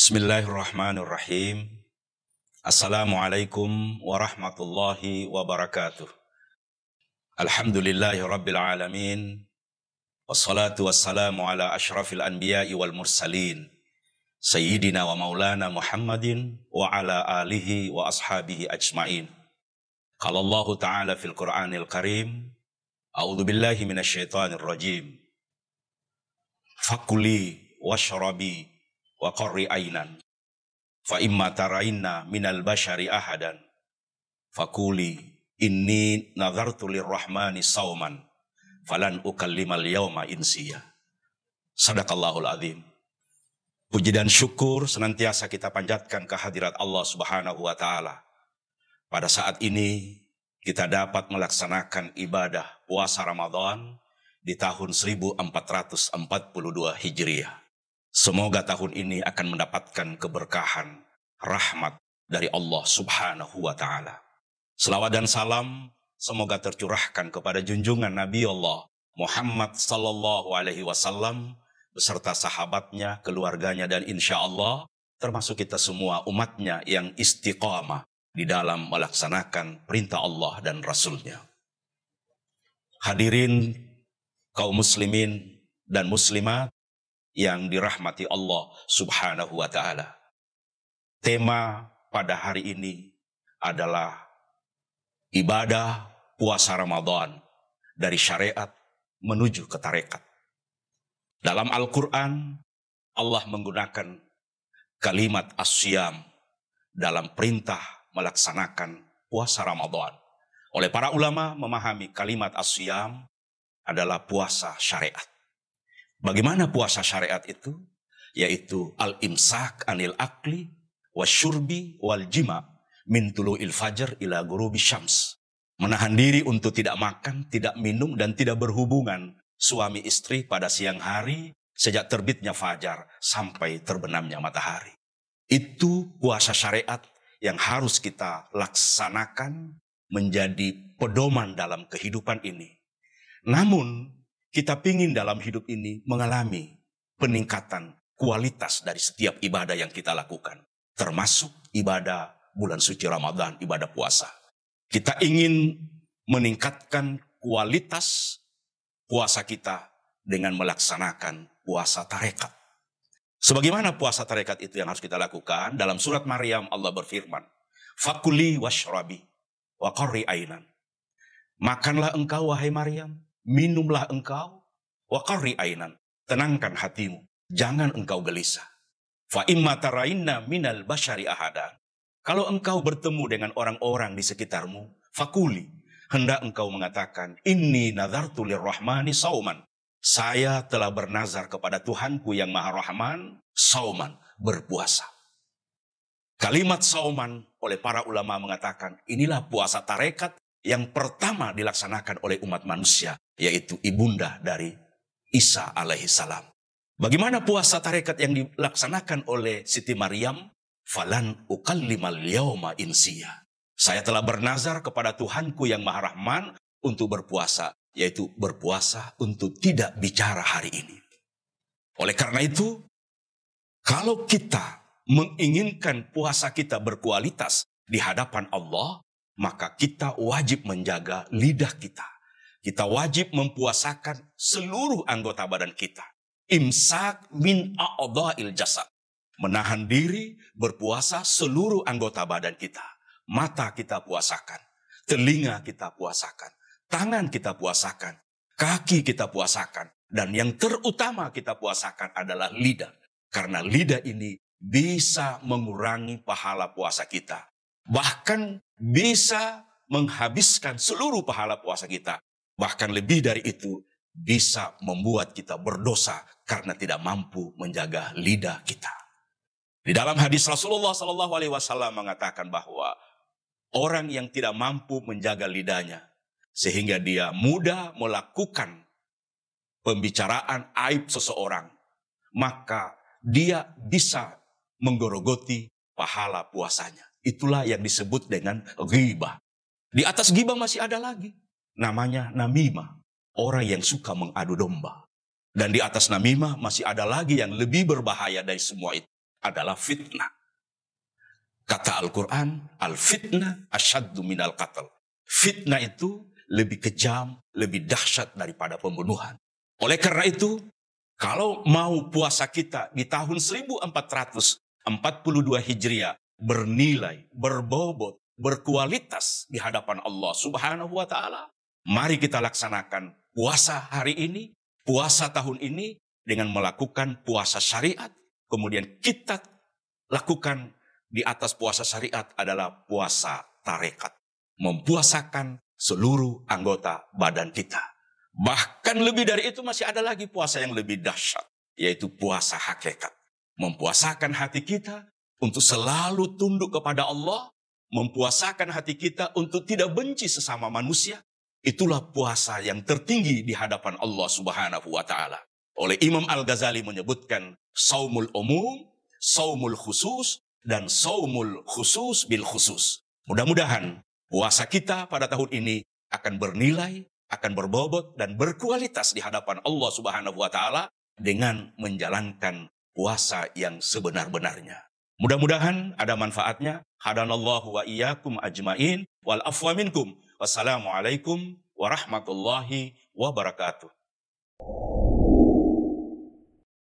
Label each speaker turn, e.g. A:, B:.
A: Bismillahirrahmanirrahim. Assalamualaikum warahmatullahi wabarakatuh. Alhamdulillahi rabbil alamin. Wassalatu wassalamu ala ashrafil anbiya'i wal mursalin. Sayyidina wa maulana Muhammadin wa ala alihi wa ashabihi ajma'in. Qala Allah ta'ala fil Qur'anil karim. A'udhu billahi minasyaitanir rajim. Fakuli washrabi wa qarri ainan fa imma tarainna minal bashari ahadan fakuli inni nazartu lirrahmani sauman falan ukallimal yauma insiya sadaqallahul azim puji dan syukur senantiasa kita panjatkan kehadirat Allah Subhanahu wa taala pada saat ini kita dapat melaksanakan ibadah puasa Ramadan di tahun 1442 Hijriah Semoga tahun ini akan mendapatkan keberkahan, rahmat dari Allah Subhanahu wa taala. Selawat dan salam semoga tercurahkan kepada junjungan Nabi Allah Muhammad sallallahu alaihi wasallam beserta sahabatnya, keluarganya dan insya Allah termasuk kita semua umatnya yang istiqamah di dalam melaksanakan perintah Allah dan Rasulnya. Hadirin kaum muslimin dan muslimat yang dirahmati Allah Subhanahu wa taala. Tema pada hari ini adalah ibadah puasa Ramadan dari syariat menuju ke tarekat. Dalam Al-Qur'an Allah menggunakan kalimat asyam dalam perintah melaksanakan puasa Ramadan. Oleh para ulama memahami kalimat asyam adalah puasa syariat. Bagaimana puasa syariat itu? Yaitu al-imsak anil akli wasyurbi wal jima min tulu'il fajar ila gurubi syams. Menahan diri untuk tidak makan, tidak minum, dan tidak berhubungan suami istri pada siang hari sejak terbitnya fajar sampai terbenamnya matahari. Itu puasa syariat yang harus kita laksanakan menjadi pedoman dalam kehidupan ini. Namun, kita pingin dalam hidup ini mengalami peningkatan kualitas dari setiap ibadah yang kita lakukan. Termasuk ibadah bulan suci Ramadan, ibadah puasa. Kita ingin meningkatkan kualitas puasa kita dengan melaksanakan puasa tarekat. Sebagaimana puasa tarekat itu yang harus kita lakukan, dalam surat Maryam Allah berfirman, Fakuli washrabi wa ainan. Makanlah engkau wahai Maryam, minumlah engkau, wakari ainan, tenangkan hatimu, jangan engkau gelisah. Fa imma tarainna minal bashari ahada. Kalau engkau bertemu dengan orang-orang di sekitarmu, fakuli, hendak engkau mengatakan, Inni nadartu lirrahmani sauman. Saya telah bernazar kepada Tuhanku yang maha rahman, sauman, berpuasa. Kalimat sauman oleh para ulama mengatakan, inilah puasa tarekat yang pertama dilaksanakan oleh umat manusia, yaitu ibunda dari Isa alaihi salam. Bagaimana puasa tarekat yang dilaksanakan oleh Siti Maryam? Falan ukallimal yauma insiya. Saya telah bernazar kepada Tuhanku yang maha rahman untuk berpuasa, yaitu berpuasa untuk tidak bicara hari ini. Oleh karena itu, kalau kita menginginkan puasa kita berkualitas di hadapan Allah, maka kita wajib menjaga lidah kita. Kita wajib mempuasakan seluruh anggota badan kita. Imsak min il jasad. Menahan diri, berpuasa seluruh anggota badan kita. Mata kita puasakan. Telinga kita puasakan. Tangan kita puasakan. Kaki kita puasakan. Dan yang terutama kita puasakan adalah lidah. Karena lidah ini bisa mengurangi pahala puasa kita Bahkan bisa menghabiskan seluruh pahala puasa kita. Bahkan lebih dari itu, bisa membuat kita berdosa karena tidak mampu menjaga lidah kita. Di dalam hadis Rasulullah Shallallahu Alaihi Wasallam mengatakan bahwa orang yang tidak mampu menjaga lidahnya sehingga dia mudah melakukan pembicaraan aib seseorang, maka dia bisa menggorogoti pahala puasanya. Itulah yang disebut dengan ghibah. Di atas ghibah masih ada lagi. Namanya namimah. Orang yang suka mengadu domba. Dan di atas namimah masih ada lagi yang lebih berbahaya dari semua itu. Adalah fitnah. Kata Al-Quran, Al-fitnah asyaddu minal qatal. Fitnah itu lebih kejam, lebih dahsyat daripada pembunuhan. Oleh karena itu, kalau mau puasa kita di tahun 1442 Hijriah bernilai, berbobot, berkualitas di hadapan Allah Subhanahu wa taala. Mari kita laksanakan puasa hari ini, puasa tahun ini dengan melakukan puasa syariat. Kemudian kita lakukan di atas puasa syariat adalah puasa tarekat, mempuasakan seluruh anggota badan kita. Bahkan lebih dari itu masih ada lagi puasa yang lebih dahsyat, yaitu puasa hakikat. Mempuasakan hati kita, untuk selalu tunduk kepada Allah, mempuasakan hati kita untuk tidak benci sesama manusia, itulah puasa yang tertinggi di hadapan Allah Subhanahu wa taala. Oleh Imam Al-Ghazali menyebutkan saumul umum, saumul khusus dan saumul khusus bil khusus. Mudah-mudahan puasa kita pada tahun ini akan bernilai, akan berbobot dan berkualitas di hadapan Allah Subhanahu wa taala dengan menjalankan puasa yang sebenar-benarnya. Mudah-mudahan ada manfaatnya. Hadanallahu wa iyyakum ajmain wal afwa minkum. Wassalamualaikum warahmatullahi wabarakatuh.